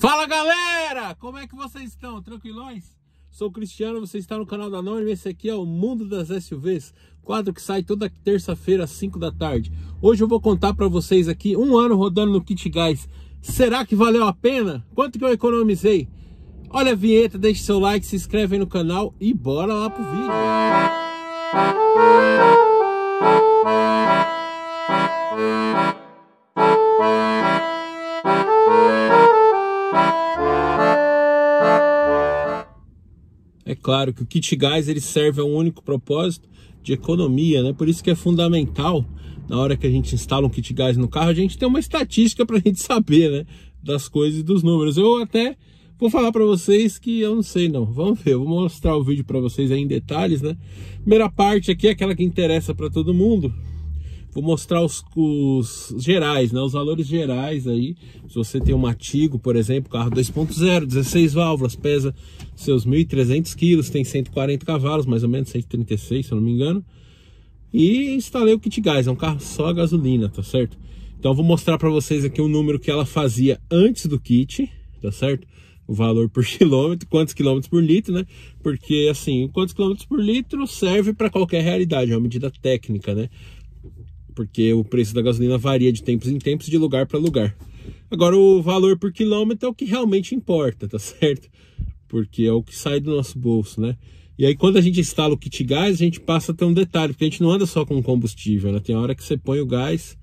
Fala galera, como é que vocês estão? Tranquilões? Sou o Cristiano, você está no canal da e esse aqui é o Mundo das SUVs, quadro que sai toda terça-feira às 5 da tarde. Hoje eu vou contar para vocês aqui um ano rodando no kit gás. Será que valeu a pena? Quanto que eu economizei? Olha a vinheta, deixe seu like, se inscreve no canal e bora lá pro vídeo. Música É claro que o kit gás ele serve a um único propósito de economia, né? Por isso que é fundamental na hora que a gente instala um kit gás no carro, a gente tem uma estatística para a gente saber, né? Das coisas e dos números. Eu até vou falar para vocês que eu não sei não. Vamos ver, eu vou mostrar o vídeo para vocês aí em detalhes, né? Primeira parte aqui é aquela que interessa para todo mundo, Vou mostrar os, os gerais, né? Os valores gerais aí. Se você tem um Matigo, por exemplo, carro 2.0, 16 válvulas, pesa seus 1.300 quilos, tem 140 cavalos, mais ou menos 136, se eu não me engano. E instalei o kit gás, é um carro só a gasolina, tá certo? Então vou mostrar para vocês aqui o número que ela fazia antes do kit, tá certo? o valor por quilômetro, quantos quilômetros por litro, né? Porque assim, quantos quilômetros por litro serve para qualquer realidade, é uma medida técnica, né? porque o preço da gasolina varia de tempos em tempos de lugar para lugar. Agora o valor por quilômetro é o que realmente importa, tá certo? Porque é o que sai do nosso bolso, né? E aí quando a gente instala o kit gás, a gente passa a ter um detalhe, porque a gente não anda só com combustível, né? Tem hora que você põe o gás,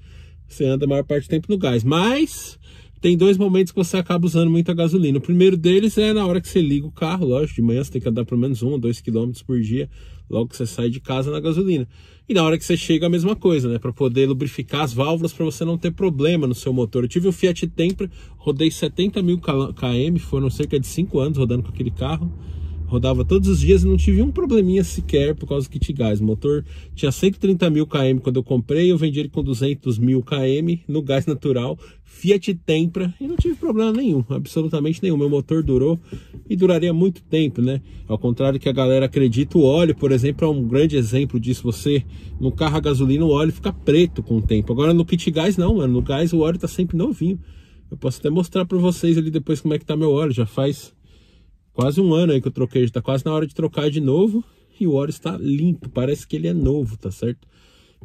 você anda a maior parte do tempo no gás, mas tem dois momentos que você acaba usando muita gasolina. O primeiro deles é na hora que você liga o carro, lógico, de manhã você tem que andar pelo menos um, ou dois quilômetros por dia, logo que você sai de casa na gasolina. E na hora que você chega, a mesma coisa, né? Para poder lubrificar as válvulas, para você não ter problema no seu motor. Eu tive um Fiat Tempra, rodei 70 mil km, foram cerca de 5 anos rodando com aquele carro rodava todos os dias e não tive um probleminha sequer por causa do kit gás. O motor tinha 130 mil km quando eu comprei, eu vendi ele com 200 mil km no gás natural, Fiat Tempra, e não tive problema nenhum, absolutamente nenhum. Meu motor durou e duraria muito tempo, né? Ao contrário que a galera acredita, o óleo, por exemplo, é um grande exemplo disso. Você, no carro a gasolina, o óleo fica preto com o tempo. Agora no kit gás não, mano. No gás o óleo tá sempre novinho. Eu posso até mostrar para vocês ali depois como é que tá meu óleo, já faz quase um ano aí que eu troquei, já tá quase na hora de trocar de novo. E o óleo está limpo, parece que ele é novo, tá certo?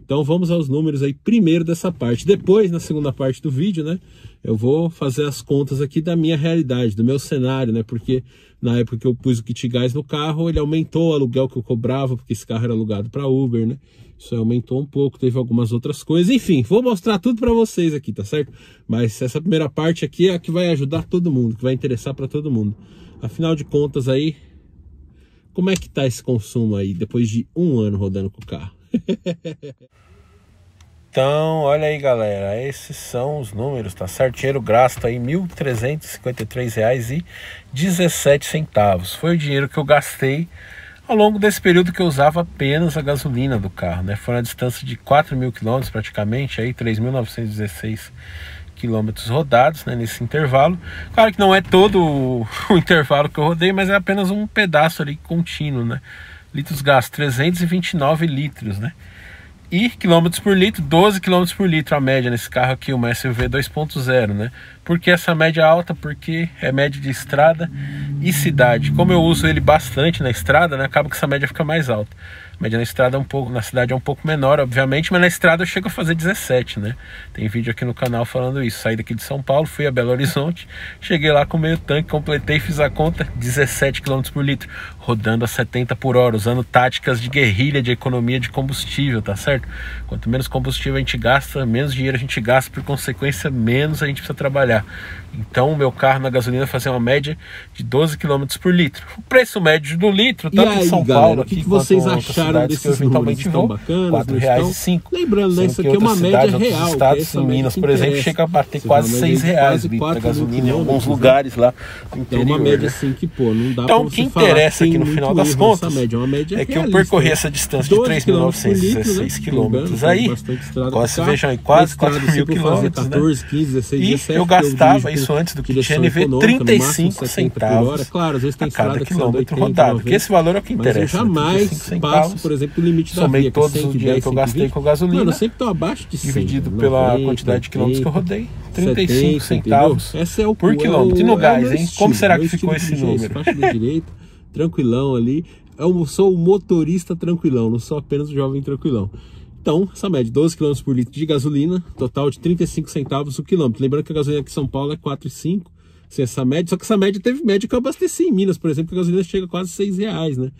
Então vamos aos números aí primeiro dessa parte. Depois, na segunda parte do vídeo, né, eu vou fazer as contas aqui da minha realidade, do meu cenário, né? Porque na época que eu pus o kit gás no carro, ele aumentou o aluguel que eu cobrava, porque esse carro era alugado para Uber, né? Isso aumentou um pouco, teve algumas outras coisas. Enfim, vou mostrar tudo para vocês aqui, tá certo? Mas essa primeira parte aqui é a que vai ajudar todo mundo, que vai interessar para todo mundo. Afinal de contas aí, como é que tá esse consumo aí depois de um ano rodando com o carro? então, olha aí galera, esses são os números, tá certo? Dinheiro gasto aí R$ 1.353,17. Foi o dinheiro que eu gastei ao longo desse período que eu usava apenas a gasolina do carro, né? Foi uma distância de 4 mil quilômetros praticamente, aí 3.916 quilômetros rodados né, nesse intervalo. Claro que não é todo o, o intervalo que eu rodei, mas é apenas um pedaço ali contínuo, né? Litros gastos, 329 litros, né? e km por litro, 12 km por litro a média nesse carro aqui, uma SUV 2.0, né? Por que essa média alta? Porque é média de estrada e cidade. Como eu uso ele bastante na estrada, né, acaba que essa média fica mais alta média na estrada é um pouco, na cidade é um pouco menor, obviamente, mas na estrada eu chego a fazer 17, né? Tem vídeo aqui no canal falando isso. Saí daqui de São Paulo, fui a Belo Horizonte, cheguei lá com meio tanque, completei, fiz a conta, 17 km por litro, rodando a 70 por hora, usando táticas de guerrilha, de economia de combustível, tá certo? Quanto menos combustível a gente gasta, menos dinheiro a gente gasta, por consequência, menos a gente precisa trabalhar. Então, o meu carro na gasolina fazia uma média de 12 km por litro. O preço médio do litro, tanto aí, em São galera, Paulo. O que, que vocês acharam? variedades desses que eventualmente estão bacanas, R$ 4,05. Lembrando, isso aqui é uma cidade, média real. estados, em Minas, por exemplo, chega a bater Você quase R$ 6,00 litro da gasolina em alguns lugares lá no então, interior. É uma média né? assim que, pô, não dá Então, o que interessa aqui no final das contas é que eu percorri né? essa distância de 3.916 quilômetros né? aí, quase, vejam aí, quase 4 mil quilômetros, E eu gastava isso antes do que tinha NV 35 centavos a cada quilômetro rodado, Porque esse valor é o que interessa. Mas eu jamais passo por exemplo, o limite da Somei via. Somei é todos os dinheiro que eu gastei 120. com gasolina. Mano, eu sempre tô abaixo de 100. Dividido 90, pela quantidade de quilômetros que eu rodei. 35 70, centavos é o, por é quilômetro. E no é gás, hein? Estilo, Como será é que ficou esse jeito, número? Faixa da direita, tranquilão ali. Eu sou o motorista tranquilão, não sou apenas o jovem tranquilão. Então, essa média, 12 km por litro de gasolina, total de 35 centavos o quilômetro. Lembrando que a gasolina aqui em São Paulo é 4,5, assim, essa média, só que essa média teve média que eu abasteci em Minas, por exemplo, que a gasolina chega a quase 6 reais, né?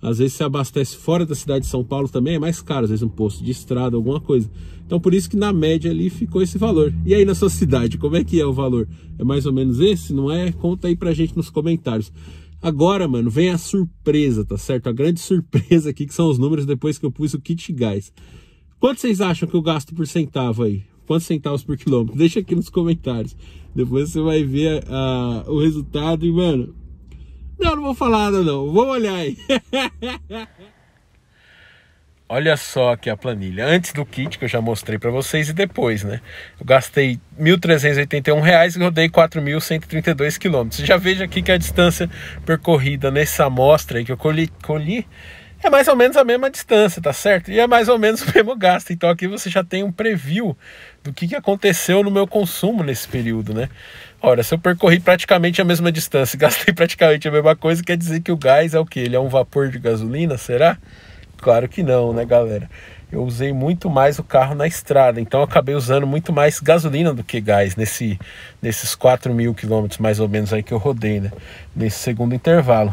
Às vezes se abastece fora da cidade de São Paulo também é mais caro, às vezes um posto de estrada, alguma coisa. Então por isso que na média ali ficou esse valor. E aí na sua cidade, como é que é o valor? É mais ou menos esse? Não é? Conta aí pra gente nos comentários. Agora, mano, vem a surpresa, tá certo? A grande surpresa aqui que são os números depois que eu pus o kit gás. Quanto vocês acham que eu gasto por centavo aí? Quantos centavos por quilômetro? Deixa aqui nos comentários. Depois você vai ver a, o resultado e, mano, não, não vou falar nada não, vou olhar aí. Olha só aqui a planilha, antes do kit que eu já mostrei para vocês e depois, né? Eu gastei R$ 1.381 e rodei 4.132 km. Já veja aqui que a distância percorrida nessa amostra que eu colhi, colhi é mais ou menos a mesma distância, tá certo? E é mais ou menos o mesmo gasto. Então aqui você já tem um preview do que, aconteceu no meu consumo nesse período, né? Ora, se eu percorri praticamente a mesma distância e gastei praticamente a mesma coisa, quer dizer que o gás é o que? Ele é um vapor de gasolina, será? Claro que não, né, galera? Eu usei muito mais o carro na estrada, então acabei usando muito mais gasolina do que gás nesse, nesses 4 mil quilômetros mais ou menos aí que eu rodei, né? Nesse segundo intervalo.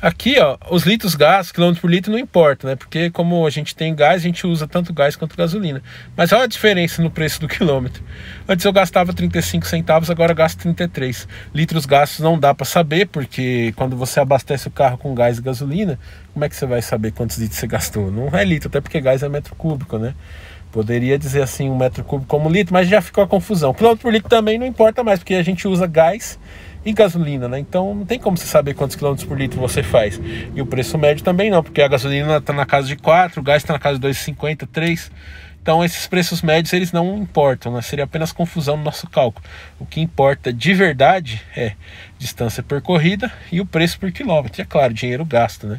Aqui, ó, os litros gás, quilômetro por litro, não importa, né? Porque como a gente tem gás, a gente usa tanto gás quanto gasolina. Mas olha a diferença no preço do quilômetro. Antes eu gastava 35 centavos, agora gasto 33. Litros gastos não dá para saber, porque quando você abastece o carro com gás e gasolina, como é que você vai saber quantos litros você gastou? Não é litro, até porque gás é metro cúbico, né? Poderia dizer assim um metro cúbico como litro, mas já ficou a confusão. Quilômetro por litro também não importa mais, porque a gente usa gás e gasolina, né? Então não tem como você saber quantos quilômetros por litro você faz. E o preço médio também não, porque a gasolina está na casa de 4, o gás está na casa de 2,50, 3. Então esses preços médios eles não importam, né? seria apenas confusão no nosso cálculo. O que importa de verdade é distância percorrida e o preço por quilômetro. E é claro, dinheiro gasto, né?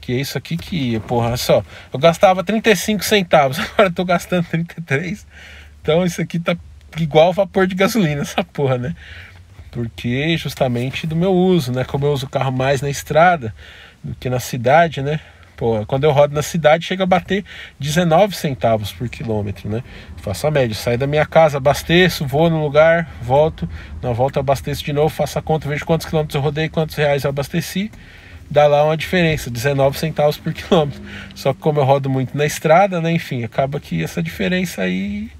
Que é isso aqui que, porra, só eu gastava 35 centavos, agora estou gastando 33. Então isso aqui tá igual vapor de gasolina, essa porra, né? porque é justamente do meu uso, né? Como eu uso o carro mais na estrada do que na cidade, né? Pô, quando eu rodo na cidade chega a bater 19 centavos por quilômetro, né? Faço a média, saio da minha casa, abasteço, vou no lugar, volto, na volta abasteço de novo, faço a conta, vejo quantos quilômetros eu rodei, quantos reais eu abasteci, dá lá uma diferença, 19 centavos por quilômetro. Só que como eu rodo muito na estrada, né, enfim, acaba que essa diferença aí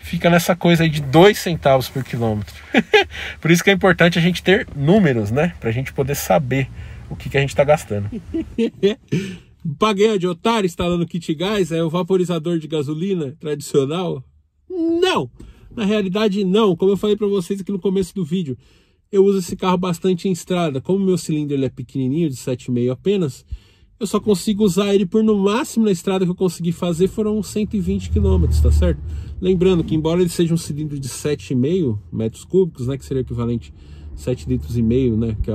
fica nessa coisa aí de dois centavos por quilômetro. por isso que é importante a gente ter números, né? Para a gente poder saber o que, que a gente está gastando. Paguei a de otário instalando kit gás, é o vaporizador de gasolina tradicional? Não! Na realidade, não. Como eu falei para vocês aqui no começo do vídeo, eu uso esse carro bastante em estrada. Como meu cilindro ele é pequenininho, de 7,5 apenas, eu só consigo usar ele por no máximo na estrada que eu consegui fazer foram 120 km, tá certo? Lembrando que embora ele seja um cilindro de 7,5 metros cúbicos, né, que seria o equivalente 7 litros e meio, né, que é,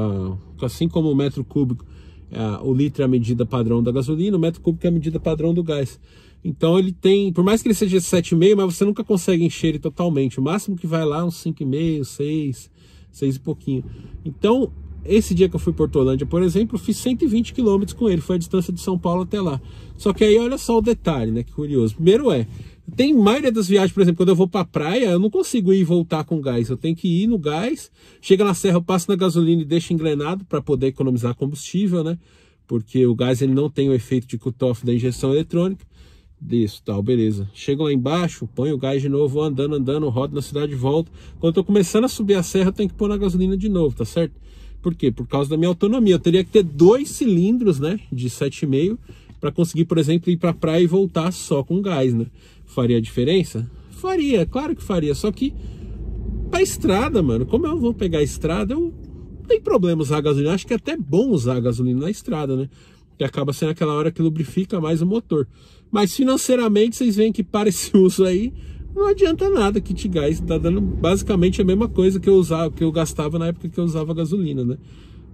assim como o metro cúbico, é, o litro é a medida padrão da gasolina, o metro cúbico é a medida padrão do gás. Então ele tem, por mais que ele seja 7,5, mas você nunca consegue encher ele totalmente. O máximo que vai lá é uns 5,5, 6, 6 e pouquinho. Então esse dia que eu fui para Hortolândia, por exemplo, fiz 120 quilômetros com ele, foi a distância de São Paulo até lá. Só que aí olha só o detalhe, né? Que curioso. Primeiro é, tem maioria das viagens, por exemplo, quando eu vou para praia, eu não consigo ir e voltar com gás. Eu tenho que ir no gás, chega na serra, eu passo na gasolina e deixo engrenado para poder economizar combustível, né? Porque o gás ele não tem o efeito de cutoff da injeção eletrônica. Isso, tal, beleza. Chego lá embaixo, ponho o gás de novo, andando, andando, rodo na cidade de volta. Quando eu tô começando a subir a serra, eu tenho que pôr na gasolina de novo, tá certo? Por quê? Por causa da minha autonomia. Eu teria que ter dois cilindros, né, de 7,5 para conseguir, por exemplo, ir para a praia e voltar só com gás, né? Faria diferença? Faria, claro que faria, só que para estrada, mano, como eu vou pegar a estrada, eu não tenho problema usar gasolina, acho que é até bom usar gasolina na estrada, né? Que acaba sendo aquela hora que lubrifica mais o motor. Mas financeiramente, vocês veem que para esse uso aí, não adianta nada que te gás está dando basicamente a mesma coisa que eu usava, que eu gastava na época que eu usava gasolina, né?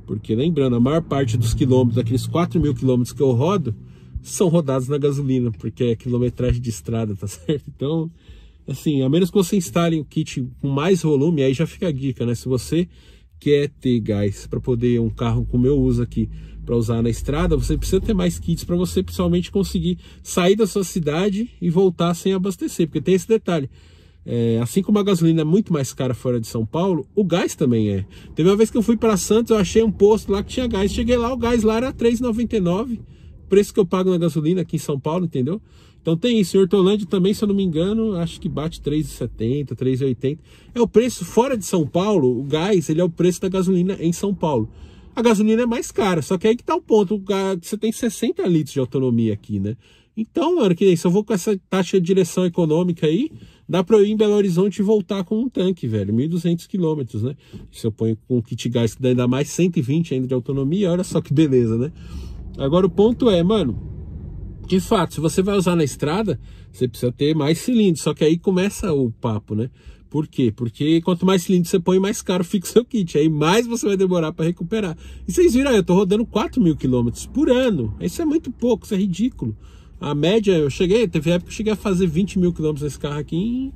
Porque lembrando, a maior parte dos quilômetros, daqueles 4 mil quilômetros que eu rodo, são rodados na gasolina, porque é quilometragem de estrada, tá certo? Então, assim, a menos que você instale um kit com mais volume, aí já fica a dica, né? Se você quer ter gás para poder um carro como eu uso aqui, para usar na estrada, você precisa ter mais kits para você principalmente conseguir sair da sua cidade e voltar sem abastecer, porque tem esse detalhe. É, assim como a gasolina é muito mais cara fora de São Paulo, o gás também é. Teve uma vez que eu fui para Santos, eu achei um posto lá que tinha gás. Cheguei lá, o gás lá era 3,99, preço que eu pago na gasolina aqui em São Paulo, entendeu? Então tem isso. Em Hortolândia também, se eu não me engano, acho que bate 3,70, 3,80. É o preço fora de São Paulo, o gás, ele é o preço da gasolina em São Paulo a gasolina é mais cara. Só que aí que tá o ponto, você tem 60 litros de autonomia aqui, né? Então, mano, que nem se eu vou com essa taxa de direção econômica aí, dá pra eu ir em Belo Horizonte e voltar com um tanque, velho. 1.200 quilômetros, né? Se eu ponho com um kit gás que dá ainda mais 120 ainda de autonomia, olha só que beleza, né? Agora o ponto é, mano, de fato, se você vai usar na estrada, você precisa ter mais cilindros. Só que aí começa o papo, né? Por quê? Porque quanto mais cilindro você põe, mais caro fica o seu kit. Aí mais você vai demorar para recuperar. E vocês viram, eu estou rodando 4 mil quilômetros por ano. Isso é muito pouco, isso é ridículo. A média, eu cheguei, teve época que eu cheguei a fazer 20 mil quilômetros nesse carro aqui em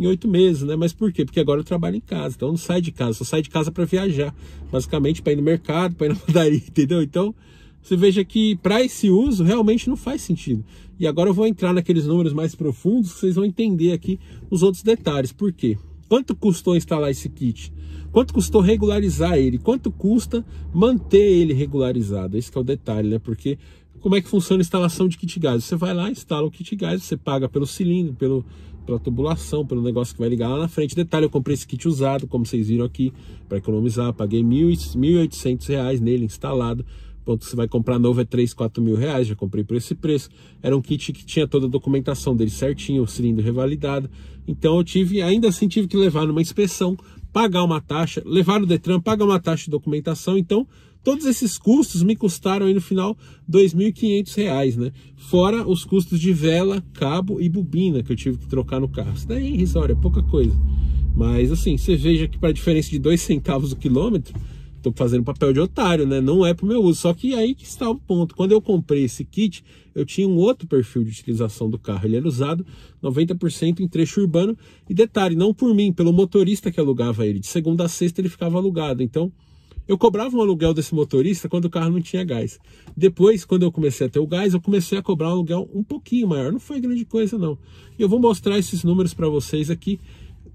em oito meses, né? Mas por quê? Porque agora eu trabalho em casa, então eu não saio de casa, só saio de casa para viajar, basicamente para ir no mercado, para ir na padaria, entendeu? Então você veja que para esse uso realmente não faz sentido. E agora eu vou entrar naqueles números mais profundos, vocês vão entender aqui os outros detalhes. Por quê? Quanto custou instalar esse kit? Quanto custou regularizar ele? Quanto custa manter ele regularizado? Esse é o detalhe, né? Porque como é que funciona a instalação de kit gás? Você vai lá, instala o kit gás, você paga pelo cilindro, pelo, pela tubulação, pelo negócio que vai ligar lá na frente. Detalhe, eu comprei esse kit usado, como vocês viram aqui, para economizar, paguei R$ 1.800 nele instalado quando você vai comprar novo é 3, 4 mil reais, já comprei por esse preço. Era um kit que tinha toda a documentação dele certinho, o cilindro revalidado. Então eu tive, ainda assim tive que levar numa inspeção, pagar uma taxa, levar no Detran, pagar uma taxa de documentação. Então todos esses custos me custaram aí no final R$ 2.500, né? Fora os custos de vela, cabo e bobina que eu tive que trocar no carro. Isso daí é irrisório, é pouca coisa. Mas assim, você veja que para a diferença de dois centavos o quilômetro, Tô fazendo papel de otário, né? Não é pro meu uso. Só que aí que está o ponto. Quando eu comprei esse kit, eu tinha um outro perfil de utilização do carro. Ele era usado 90% em trecho urbano. E detalhe, não por mim, pelo motorista que alugava ele. De segunda a sexta ele ficava alugado. Então, eu cobrava um aluguel desse motorista quando o carro não tinha gás. Depois, quando eu comecei a ter o gás, eu comecei a cobrar um aluguel um pouquinho maior. Não foi grande coisa, não. E eu vou mostrar esses números para vocês aqui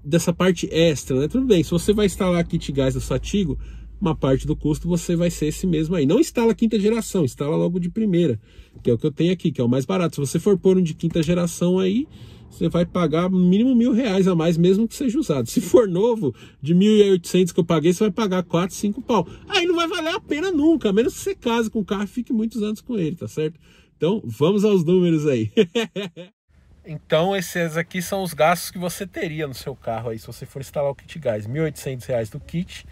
dessa parte extra, né? Tudo bem, se você vai instalar kit gás da Satigo, uma parte do custo você vai ser esse mesmo aí. Não instala quinta geração, instala logo de primeira, que é o que eu tenho aqui, que é o mais barato. Se você for pôr um de quinta geração aí, você vai pagar mínimo mil reais a mais mesmo que seja usado. Se for novo, de 1.800 que eu paguei, você vai pagar quatro cinco pau. Aí não vai valer a pena nunca, a menos que você case com o carro e fique muitos anos com ele, tá certo? Então, vamos aos números aí. então, esses aqui são os gastos que você teria no seu carro aí, se você for instalar o kit gás. R$ 1.800 do kit,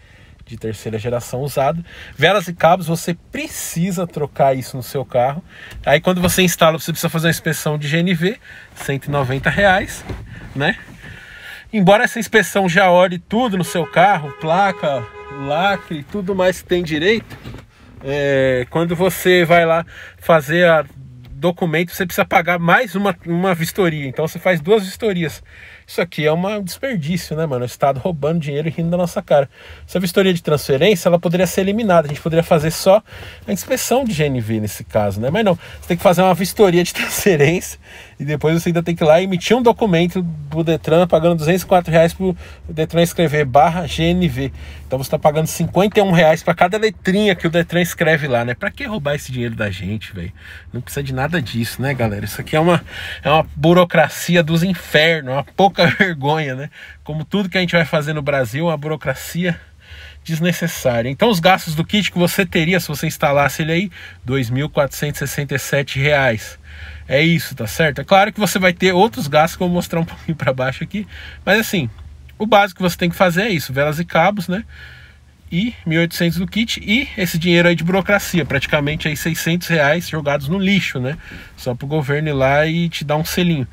de terceira geração usado. Velas e cabos, você precisa trocar isso no seu carro. Aí quando você instala, você precisa fazer uma inspeção de GNV, 190 reais, né? Embora essa inspeção já olhe tudo no seu carro, placa, lacre tudo mais que tem direito, é, quando você vai lá fazer a documento, você precisa pagar mais uma, uma vistoria. Então você faz duas vistorias isso aqui é um desperdício, né, mano? O Estado roubando dinheiro e rindo da nossa cara. Essa vistoria de transferência, ela poderia ser eliminada. A gente poderia fazer só a inspeção de GNV nesse caso, né? Mas não, você tem que fazer uma vistoria de transferência e depois você ainda tem que ir lá emitir um documento do Detran pagando 204 reais pro Detran escrever barra GNV. Então você está pagando 51 reais para cada letrinha que o Detran escreve lá, né? Para que roubar esse dinheiro da gente, velho? Não precisa de nada disso, né, galera? Isso aqui é uma, é uma burocracia dos infernos, é uma pouca muita vergonha, né? Como tudo que a gente vai fazer no Brasil, uma burocracia desnecessária. Então os gastos do kit que você teria se você instalasse ele aí, R$ 2.467. É isso, tá certo? É claro que você vai ter outros gastos que eu vou mostrar um pouquinho para baixo aqui, mas assim, o básico que você tem que fazer é isso, velas e cabos, né? E 1.800 do kit e esse dinheiro aí de burocracia, praticamente aí 600 reais jogados no lixo, né? Só para o governo ir lá e te dar um selinho.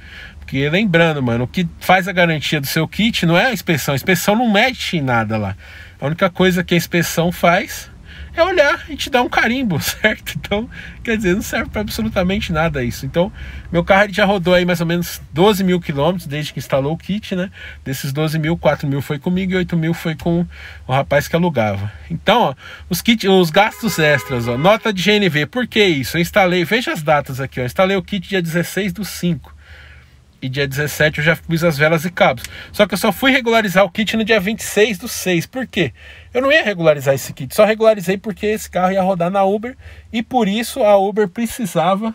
Porque lembrando, mano, o que faz a garantia do seu kit não é a inspeção. A inspeção não mete em nada lá. A única coisa que a inspeção faz é olhar e te dar um carimbo, certo? Então, quer dizer, não serve para absolutamente nada isso. Então, meu carro já rodou aí mais ou menos 12 mil quilômetros desde que instalou o kit, né? Desses 12 mil, 4 mil foi comigo e 8 mil foi com o rapaz que alugava. Então, ó, os, kit, os gastos extras, ó, nota de GNV, por que isso? Eu instalei, veja as datas aqui, ó, instalei o kit dia 16 do 5 e dia 17 eu já fiz as velas e cabos. Só que eu só fui regularizar o kit no dia 26 do 6. Por quê? Eu não ia regularizar esse kit, só regularizei porque esse carro ia rodar na Uber e por isso a Uber precisava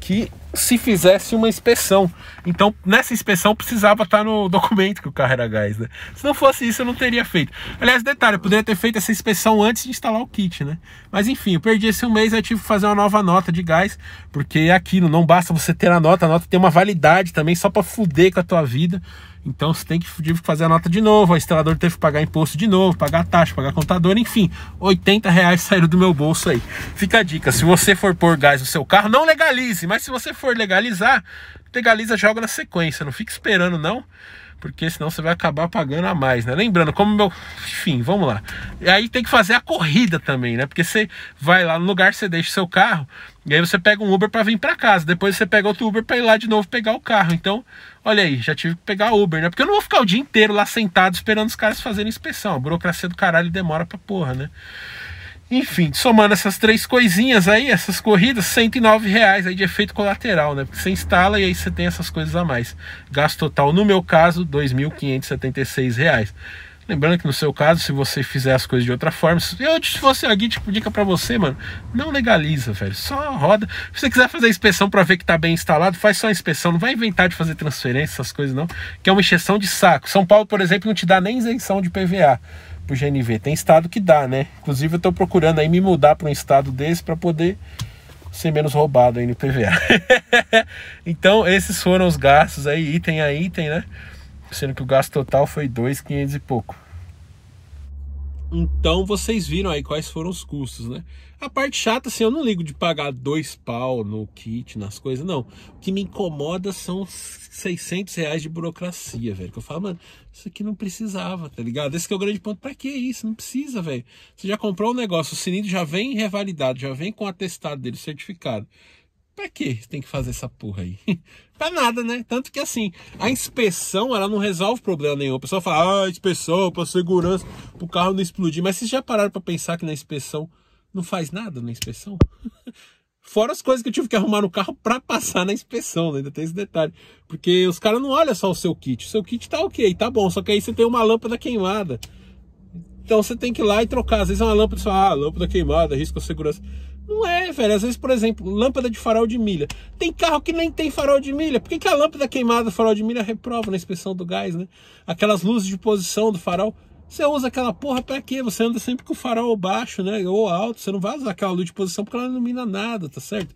que se fizesse uma inspeção. Então, nessa inspeção precisava estar no documento que o carro era gás, né? Se não fosse isso, eu não teria feito. Aliás, detalhe, eu poderia ter feito essa inspeção antes de instalar o kit, né? Mas enfim, eu perdi esse um mês, eu tive que fazer uma nova nota de gás, porque é aquilo, não basta você ter a nota, a nota tem uma validade também só para fuder com a tua vida. Então você tem que fazer a nota de novo, o instalador teve que pagar imposto de novo, pagar taxa, pagar contador, enfim, 80 reais saíram do meu bolso aí. Fica a dica, se você for pôr gás no seu carro, não legalize, mas se você for legalizar, legaliza, joga na sequência. Não fica esperando, não porque senão você vai acabar pagando a mais, né? Lembrando, como meu. Enfim, vamos lá. E aí tem que fazer a corrida também, né? Porque você vai lá no lugar, você deixa o seu carro, e aí você pega um Uber para vir para casa. Depois você pega outro Uber para ir lá de novo pegar o carro. Então, olha aí, já tive que pegar Uber, né? Porque eu não vou ficar o dia inteiro lá sentado esperando os caras fazerem inspeção. A burocracia do caralho demora pra porra, né? Enfim, somando essas três coisinhas aí, essas corridas, 109 reais aí de efeito colateral, né? Porque você instala e aí você tem essas coisas a mais. Gasto total, no meu caso, 2.576 reais. Lembrando que no seu caso, se você fizer as coisas de outra forma, eu se fosse aqui, tipo, dica para você, mano, não legaliza, velho. Só roda. Se você quiser fazer a inspeção para ver que tá bem instalado, faz só a inspeção. Não vai inventar de fazer transferência, essas coisas, não. Que é uma injeção de saco. São Paulo, por exemplo, não te dá nem isenção de PVA pro GNV. Tem estado que dá, né? Inclusive eu estou procurando aí me mudar para um estado desse para poder ser menos roubado aí no PVA. então, esses foram os gastos aí, item a item, né? Sendo que o gasto total foi 2,500 e pouco. Então, vocês viram aí quais foram os custos, né? A parte chata, assim, eu não ligo de pagar dois pau no kit, nas coisas, não. O que me incomoda são 600 reais de burocracia, velho. Que eu falo, mano, isso aqui não precisava, tá ligado? Esse que é o grande ponto. Pra que isso? Não precisa, velho. Você já comprou o um negócio, o sininho já vem revalidado, já vem com atestado dele, certificado. Pra que tem que fazer essa porra aí? pra nada, né? Tanto que assim, a inspeção ela não resolve problema nenhum. o pessoal fala, ah, inspeção, pra segurança, pro carro não explodir. Mas vocês já pararam pra pensar que na inspeção não faz nada na inspeção. Fora as coisas que eu tive que arrumar no carro para passar na inspeção, né? ainda tem esse detalhe. Porque os caras não olham só o seu kit. O seu kit tá ok, tá bom, só que aí você tem uma lâmpada queimada. Então você tem que ir lá e trocar. Às vezes é uma lâmpada, só, ah, lâmpada queimada, risco de segurança. Não é, velho. Às vezes, por exemplo, lâmpada de farol de milha. Tem carro que nem tem farol de milha. Por que, que a lâmpada queimada do farol de milha reprova na inspeção do gás, né? Aquelas luzes de posição do farol você usa aquela porra para quê? Você anda sempre com o farol baixo, né? Ou alto, você não vai usar aquela luz de posição porque ela não ilumina nada, tá certo?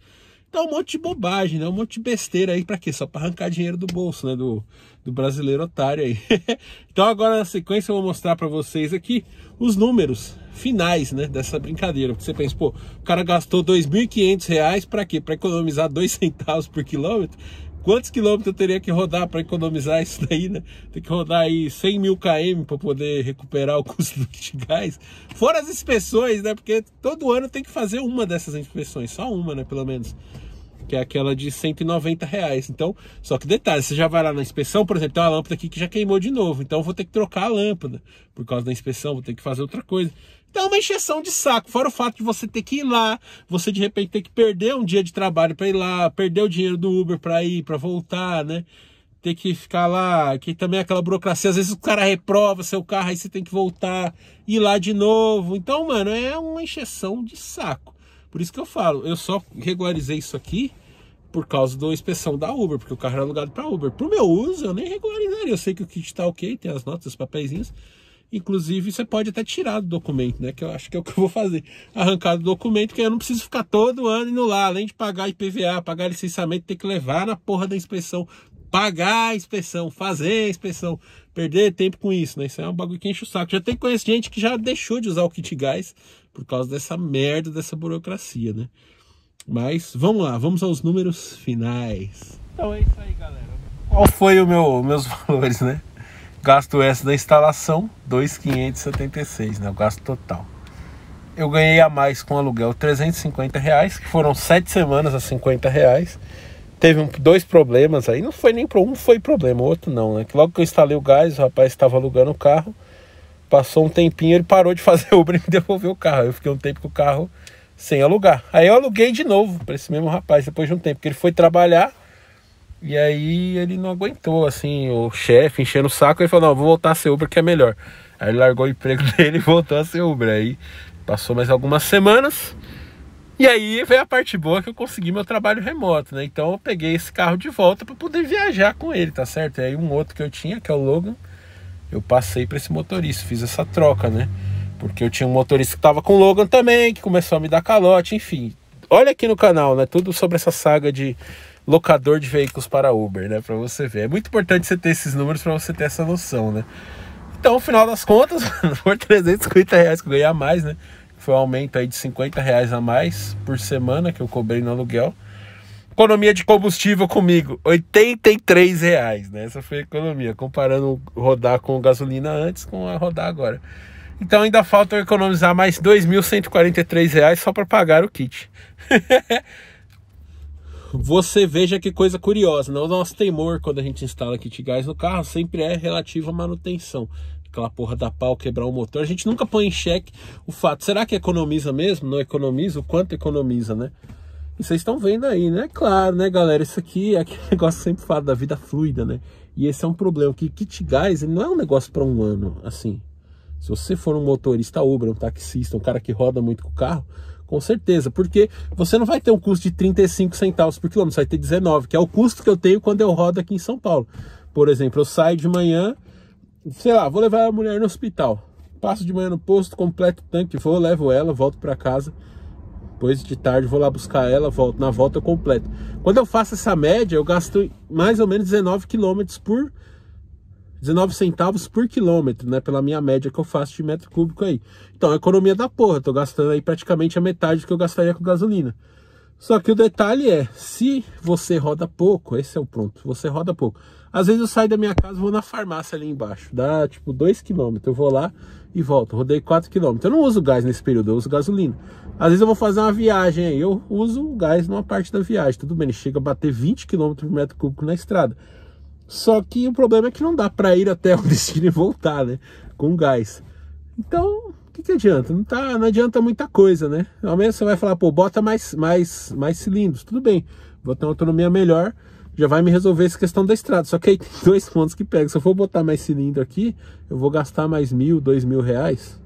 Então é um monte de bobagem, né? Um monte de besteira aí para quê? Só para arrancar dinheiro do bolso, né? Do, do brasileiro otário aí. então agora na sequência eu vou mostrar para vocês aqui os números finais, né? Dessa brincadeira. Porque você pensa, pô, o cara gastou R$ 2.500 para quê? Para economizar dois centavos por quilômetro. Quantos quilômetros eu teria que rodar para economizar isso daí, né? Tem que rodar aí 100 mil km para poder recuperar o custo de gás. Fora as inspeções, né? Porque todo ano tem que fazer uma dessas inspeções, só uma, né? Pelo menos que é aquela de 190 reais. Então, só que detalhe, você já vai lá na inspeção, por exemplo, tem uma lâmpada aqui que já queimou de novo, então vou ter que trocar a lâmpada por causa da inspeção, vou ter que fazer outra coisa. Então é uma encheção de saco, fora o fato de você ter que ir lá, você de repente ter que perder um dia de trabalho para ir lá, perder o dinheiro do Uber para ir, para voltar, né? Ter que ficar lá, que também é aquela burocracia, às vezes o cara reprova seu carro, aí você tem que voltar, ir lá de novo. Então, mano, é uma encheção de saco. Por isso que eu falo, eu só regularizei isso aqui por causa da inspeção da Uber, porque o carro era alugado para Uber. Para o meu uso, eu nem regularizaria. Eu sei que o kit está ok, tem as notas, os papeizinhos. Inclusive, você pode até tirar do documento, né? Que eu acho que é o que eu vou fazer. Arrancar do documento, que eu não preciso ficar todo ano indo lá, além de pagar IPVA, pagar licenciamento, ter que levar na porra da inspeção pagar a inspeção, fazer a inspeção, perder tempo com isso, né? Isso é um bagulho que enche o saco. Já tem conhecido gente que já deixou de usar o kit gás por causa dessa merda, dessa burocracia, né? Mas vamos lá, vamos aos números finais. Então é isso aí, galera. Qual foi o meu meus valores, né? Gasto essa da instalação, 2,576, né? O gasto total. Eu ganhei a mais com aluguel 350 reais, que foram sete semanas a 50 reais teve um, dois problemas aí, não foi nem pro um foi problema, o outro não, né? Que logo que eu instalei o gás, o rapaz estava alugando o carro, passou um tempinho, ele parou de fazer Uber e me devolveu o carro. Eu fiquei um tempo com o carro sem alugar. Aí eu aluguei de novo para esse mesmo rapaz depois de um tempo, porque ele foi trabalhar e aí ele não aguentou, assim, o chefe enchendo o saco, ele falou, não, vou voltar a ser Uber que é melhor. Aí ele largou o emprego dele e voltou a ser Uber. Aí passou mais algumas semanas. E aí veio a parte boa que eu consegui meu trabalho remoto, né? Então eu peguei esse carro de volta para poder viajar com ele, tá certo? E aí um outro que eu tinha, que é o Logan, eu passei para esse motorista, fiz essa troca, né? Porque eu tinha um motorista que tava com o Logan também, que começou a me dar calote, enfim. Olha aqui no canal, né? Tudo sobre essa saga de locador de veículos para Uber, né? Para você ver. É muito importante você ter esses números para você ter essa noção, né? Então, no final das contas, por 350 reais que eu ganhar mais, né? Foi um aumento aí de 50 reais a mais por semana que eu cobrei no aluguel. Economia de combustível comigo, 83 reais, né? Essa foi a economia, comparando rodar com gasolina antes com a rodar agora. Então ainda falta eu economizar mais R$ 2.143 só para pagar o kit. Você veja que coisa curiosa, né? O nosso temor quando a gente instala kit gás no carro sempre é relativo à manutenção aquela porra da pau quebrar o motor, a gente nunca põe em xeque o fato. Será que economiza mesmo? Não economiza? O quanto economiza, né? E vocês estão vendo aí, né? Claro, né, galera? Isso aqui é aquele negócio sempre fala da vida fluida, né? E esse é um problema, que kit gás ele não é um negócio para um ano, assim. Se você for um motorista Uber, um taxista, um cara que roda muito com o carro, com certeza, porque você não vai ter um custo de 35 centavos por quilômetro, você vai ter 19, que é o custo que eu tenho quando eu rodo aqui em São Paulo. Por exemplo, eu saio de manhã, sei lá, vou levar a mulher no hospital. Passo de manhã no posto, completo o tanque, vou, levo ela, volto para casa. Depois de tarde vou lá buscar ela, volto. Na volta eu completo. Quando eu faço essa média, eu gasto mais ou menos 19 quilômetros por 19 centavos por quilômetro, né? Pela minha média que eu faço de metro cúbico aí. Então, a é economia da porra. Tô gastando aí praticamente a metade do que eu gastaria com gasolina. Só que o detalhe é, se você roda pouco, esse é o ponto, você roda pouco. Às vezes eu saio da minha casa, vou na farmácia ali embaixo, dá tipo 2 km, eu vou lá e volto, rodei 4 km. Eu não uso gás nesse período, eu uso gasolina. Às vezes eu vou fazer uma viagem aí, eu uso gás numa parte da viagem, tudo bem, ele chega a bater 20 km por metro cúbico na estrada. Só que o problema é que não dá para ir até o destino e voltar, né? Com gás. Então, o que, que adianta? Não, tá, não adianta muita coisa, né? Ao menos você vai falar, pô, bota mais, mais, mais cilindros, tudo bem, vou ter uma autonomia melhor já vai me resolver essa questão da estrada. Só que aí tem dois pontos que pega. Se eu for botar mais cilindro aqui, eu vou gastar mais mil, dois mil reais.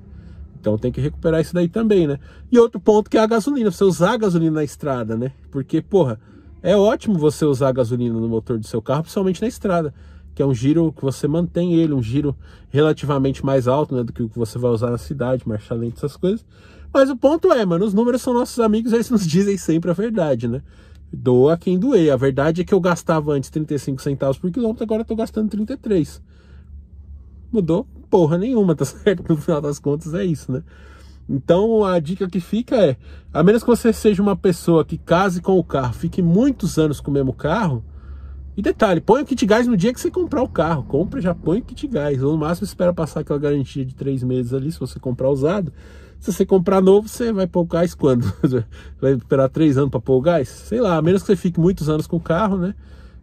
Então tem que recuperar isso daí também, né? E outro ponto que é a gasolina, você usar a gasolina na estrada, né? Porque, porra, é ótimo você usar a gasolina no motor do seu carro, principalmente na estrada, que é um giro que você mantém ele, um giro relativamente mais alto, né, do que o que você vai usar na cidade, marcha lenta, essas coisas. Mas o ponto é, mano, os números são nossos amigos, eles nos dizem sempre a verdade, né? Doa quem doer. A verdade é que eu gastava antes 35 centavos por quilômetro, agora estou tô gastando 33. Mudou porra nenhuma, tá certo? No final das contas é isso, né? Então a dica que fica é: a menos que você seja uma pessoa que case com o carro, fique muitos anos com o mesmo carro. E detalhe, põe o kit gás no dia que você comprar o carro. Compra, já põe o kit gás. Ou no máximo espera passar aquela garantia de três meses ali, se você comprar usado. Se você comprar novo, você vai pôr o gás quando? vai esperar três anos para pôr o gás? Sei lá, a menos que você fique muitos anos com o carro, né?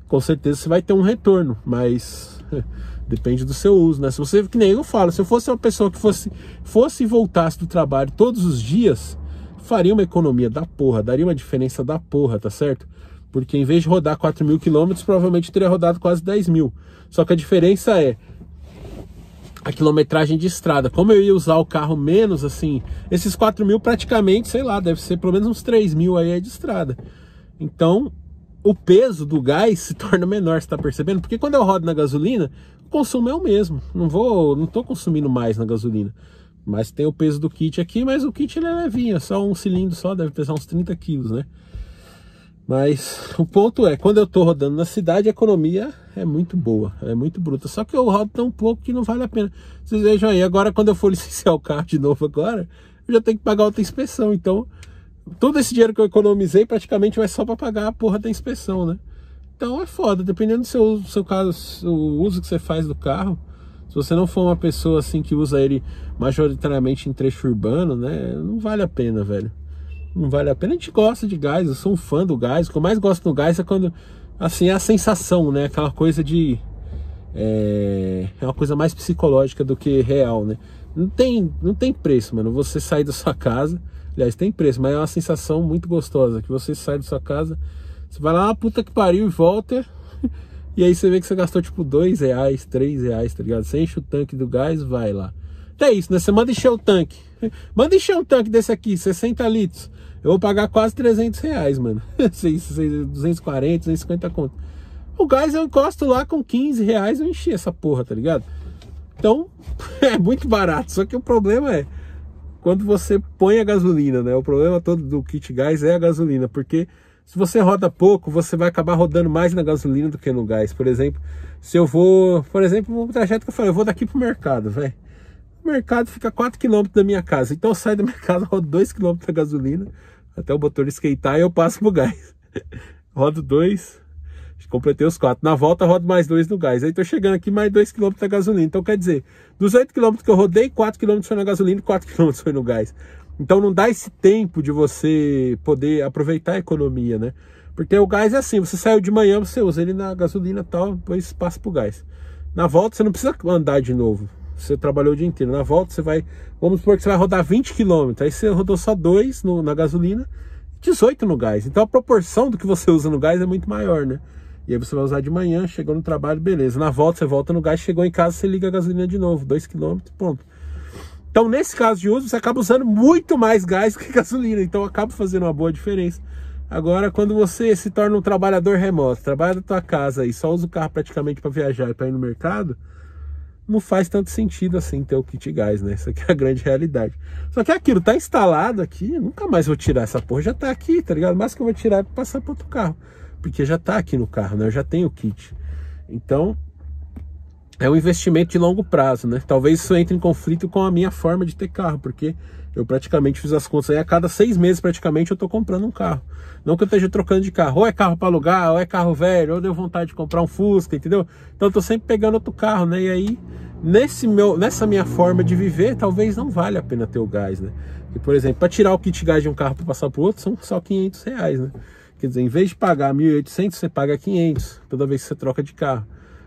Com certeza você vai ter um retorno, mas depende do seu uso, né? Se você, que nem eu falo, se eu fosse uma pessoa que fosse, fosse e voltasse do trabalho todos os dias, faria uma economia da porra, daria uma diferença da porra, tá certo? Porque em vez de rodar 4 mil quilômetros, provavelmente teria rodado quase 10 mil. Só que a diferença é, a quilometragem de estrada. Como eu ia usar o carro menos, assim, esses 4 mil praticamente, sei lá, deve ser pelo menos uns 3 mil aí é de estrada. Então, o peso do gás se torna menor, você tá percebendo? Porque quando eu rodo na gasolina, o consumo é o mesmo. Não vou, não tô consumindo mais na gasolina. Mas tem o peso do kit aqui, mas o kit ele é levinho, é só um cilindro só, deve pesar uns 30 quilos, né? Mas o ponto é, quando eu estou rodando na cidade, a economia é muito boa, é muito bruta. Só que eu rodo tão pouco que não vale a pena. Vocês vejam aí, agora quando eu for licenciar o carro de novo agora, eu já tenho que pagar outra inspeção. Então, todo esse dinheiro que eu economizei praticamente vai só para pagar a porra da inspeção, né? Então é foda, dependendo do seu, do seu caso, o uso que você faz do carro, se você não for uma pessoa assim que usa ele majoritariamente em trecho urbano, né? Não vale a pena, velho não vale a pena. A gente gosta de gás, eu sou um fã do gás. O que eu mais gosto do gás é quando, assim, é a sensação, né? Aquela é coisa de. É, é uma coisa mais psicológica do que real, né? Não tem, não tem preço, mano. Você sair da sua casa, aliás, tem preço, mas é uma sensação muito gostosa. Que você sai da sua casa, você vai lá, ah, puta que pariu, e volta. e aí você vê que você gastou tipo dois reais, três reais, tá ligado? Você enche o tanque do gás, vai lá. Até isso, né? Você manda encher o tanque. Manda encher um tanque desse aqui, 60 litros. Eu vou pagar quase 300 reais, mano. 240, 250 conto. O gás eu encosto lá com 15 reais, eu enchi essa porra, tá ligado? Então, é muito barato. Só que o problema é quando você põe a gasolina, né? O problema todo do kit gás é a gasolina, porque se você roda pouco, você vai acabar rodando mais na gasolina do que no gás. Por exemplo, se eu vou, por exemplo, um trajeto que eu falei, eu vou daqui pro mercado, velho mercado fica 4 km da minha casa. Então eu saio da minha casa, rodo 2 km da gasolina, até o motor esquentar e eu passo pro gás. rodo 2, completei os 4. Na volta rodo mais 2 no gás. Aí tô chegando aqui mais 2 km da gasolina. Então quer dizer, dos 8 km que eu rodei, 4 km foi na gasolina e 4 km foi no gás. Então não dá esse tempo de você poder aproveitar a economia, né? Porque o gás é assim, você saiu de manhã, você usa ele na gasolina e tal, depois passa pro gás. Na volta você não precisa andar de novo. Você trabalhou o dia inteiro. Na volta você vai, vamos supor que você vai rodar 20 km, aí você rodou só 2 no, na gasolina, 18 no gás. Então a proporção do que você usa no gás é muito maior, né? E aí você vai usar de manhã, chegou no trabalho, beleza. Na volta você volta no gás, chegou em casa, você liga a gasolina de novo, 2 km, ponto. Então, nesse caso de uso, você acaba usando muito mais gás do que gasolina, então acaba fazendo uma boa diferença. Agora, quando você se torna um trabalhador remoto, trabalha da tua casa e só usa o carro praticamente para viajar e para ir no mercado, não faz tanto sentido assim ter o kit gás, né? Isso aqui é a grande realidade. Só que aquilo tá instalado aqui, nunca mais vou tirar essa porra, já tá aqui, tá ligado? Mas que eu vou tirar é passar para outro carro, porque já tá aqui no carro, né? Eu já tenho o kit. Então, é um investimento de longo prazo, né? Talvez isso entre em conflito com a minha forma de ter carro, porque eu praticamente fiz as contas aí, a cada seis meses praticamente eu estou comprando um carro. Não que eu esteja trocando de carro, ou é carro para alugar, ou é carro velho, ou deu vontade de comprar um Fusca, entendeu? Então eu tô sempre pegando outro carro, né? E aí, nesse meu, nessa minha forma de viver, talvez não valha a pena ter o gás, né? por exemplo, para tirar o kit gás de um carro para passar para outro, são só 500 reais, né? Quer dizer, em vez de pagar 1.800, você paga 500 toda vez que você troca de carro.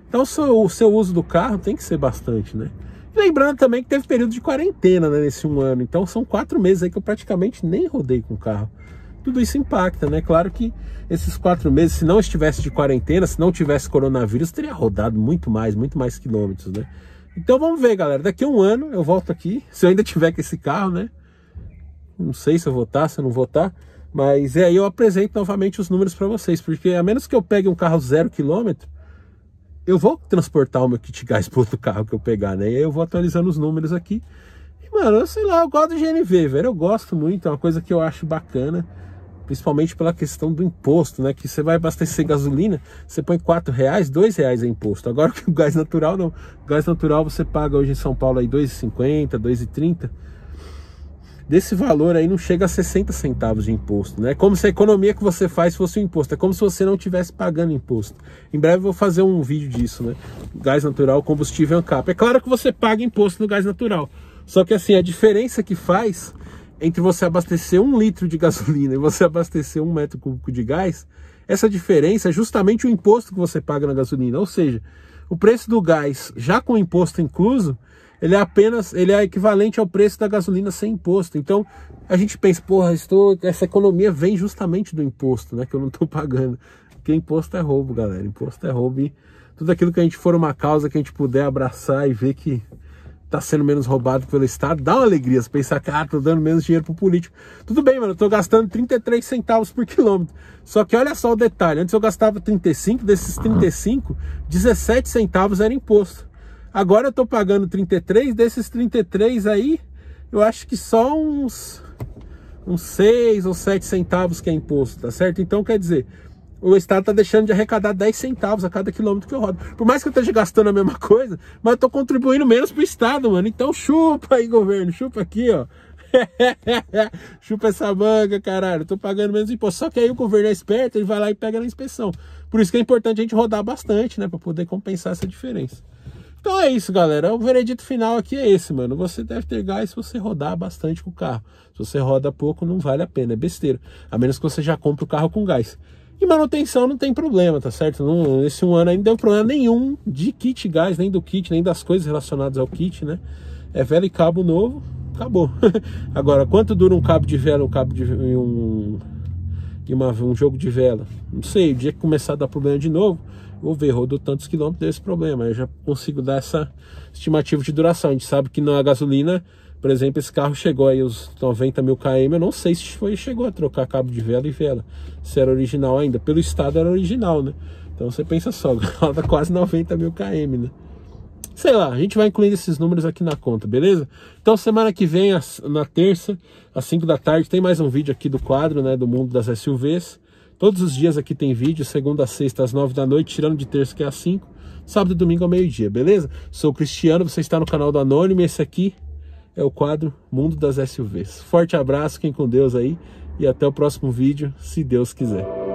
Então o seu, o seu uso do carro tem que ser bastante, né? Lembrando também que teve período de quarentena né, nesse um ano, então são quatro meses aí que eu praticamente nem rodei com o carro. Tudo isso impacta, né? Claro que esses quatro meses, se não estivesse de quarentena, se não tivesse coronavírus, teria rodado muito mais, muito mais quilômetros, né? Então vamos ver, galera. Daqui a um ano eu volto aqui, se eu ainda tiver com esse carro, né? Não sei se eu voltar, tá, se eu não voltar, tá. mas é aí eu apresento novamente os números para vocês, porque a menos que eu pegue um carro zero quilômetro, eu vou transportar o meu kit gás para outro carro que eu pegar, né? E aí eu vou atualizando os números aqui. E, mano, eu sei lá, eu gosto do GNV, velho. Eu gosto muito, é uma coisa que eu acho bacana. Principalmente pela questão do imposto, né? Que você vai abastecer gasolina, você põe quatro reais, dois reais é imposto. Agora o gás natural não. O gás natural você paga hoje em São Paulo aí R$ 2,50, R$ 2,30 desse valor aí não chega a 60 centavos de imposto, né? É como se a economia que você faz fosse um imposto, é como se você não tivesse pagando imposto. Em breve eu vou fazer um vídeo disso, né? Gás natural, combustível ANCAP. É claro que você paga imposto no gás natural, só que assim, a diferença que faz entre você abastecer um litro de gasolina e você abastecer um metro cúbico de gás, essa diferença é justamente o imposto que você paga na gasolina. Ou seja, o preço do gás, já com o imposto incluso, ele é apenas, ele é equivalente ao preço da gasolina sem imposto. Então, a gente pensa, porra, estou, essa economia vem justamente do imposto, né, que eu não estou pagando. Porque imposto é roubo, galera. Imposto é roubo e tudo aquilo que a gente for uma causa que a gente puder abraçar e ver que tá sendo menos roubado pelo Estado, dá uma alegria. Você pensar, cara, ah, tô dando menos dinheiro pro político. Tudo bem, mano, eu tô gastando 33 centavos por quilômetro. Só que olha só o detalhe, antes eu gastava 35, desses 35, 17 centavos era imposto. Agora eu tô pagando 33, desses 33 aí, eu acho que só uns uns 6 ou 7 centavos que é imposto, tá certo? Então quer dizer, o Estado está deixando de arrecadar 10 centavos a cada quilômetro que eu rodo. Por mais que eu esteja gastando a mesma coisa, mas eu estou contribuindo menos para o Estado, mano. Então chupa aí, governo, chupa aqui, ó. chupa essa manga, caralho. Estou pagando menos imposto. Só que aí o governo é esperto, ele vai lá e pega na inspeção. Por isso que é importante a gente rodar bastante, né? Para poder compensar essa diferença. Então é isso, galera. O veredito final aqui é esse, mano. Você deve ter gás se você rodar bastante com o carro. Se você roda pouco, não vale a pena, é besteira. A menos que você já compre o carro com gás. E manutenção não tem problema, tá certo? Não, nesse um ano ainda não deu problema nenhum de kit gás, nem do kit, nem das coisas relacionadas ao kit, né? É velho e cabo novo, acabou. Agora, quanto dura um cabo de vela, um cabo de um uma, um jogo de vela. Não sei, o dia que começar a dar problema de novo, vou ver, rodou tantos quilômetros desse problema. Eu já consigo dar essa estimativa de duração. A gente sabe que na gasolina, por exemplo, esse carro chegou aí os 90 mil km. Eu não sei se foi, chegou a trocar cabo de vela e vela, se era original ainda. Pelo estado era original, né? Então você pensa só, roda quase 90 mil km, né? Sei lá, a gente vai incluindo esses números aqui na conta, beleza? Então semana que vem, na terça, às 5 da tarde, tem mais um vídeo aqui do quadro, né, do mundo das SUVs. Todos os dias aqui tem vídeo, segunda a sexta às 9 da noite, tirando de terça que é às 5, sábado e domingo ao meio-dia, beleza? Sou o Cristiano, você está no canal do Anônimo e esse aqui é o quadro Mundo das SUVs. Forte abraço, fiquem com Deus aí e até o próximo vídeo, se Deus quiser.